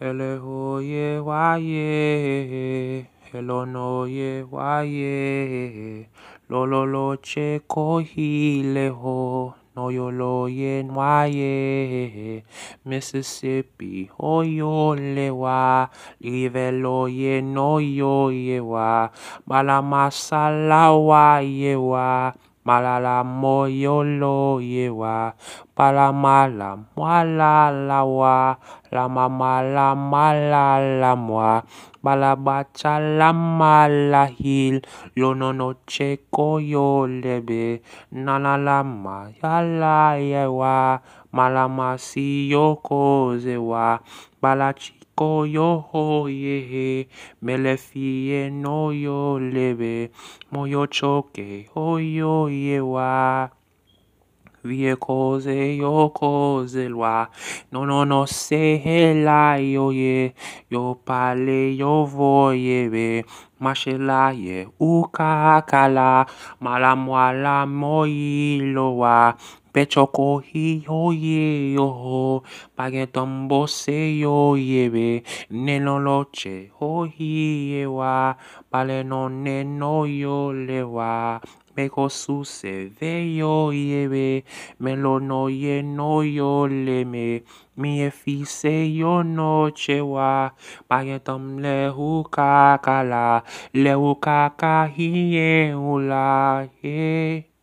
wa ye, waye, elo noye waye, lolo lo che kohile ho, noyo lo yen waye, Mississippi oh le wa, live lo ye yo ye wa, malamasala wa ye wa, malala yo lo ye wa, palama la moi la la wa la mama la ma la la moi balabacha la ma la hil lo no no che lebe na la la ma ya la ye wa si yo ko ze wa balachi ko yo ho ye he melefi no yo lebe moyo choke ho yo ye wa Vie cose yo cose loi. Non non non se la yo ye. Yo pale yo voye be. Mache la ye. Uka kala. Mala moala moi wa, pecho cogido y ojo, para que tombo se yo lleve, neno loche, oji yewa, pale no neno yo lewa. Meko su se ve yo yebe, me lo no ye no yo leme, mi efise yo no chewa, pa ye tom le hu kakala, le hu kaka ula, ye. Eh.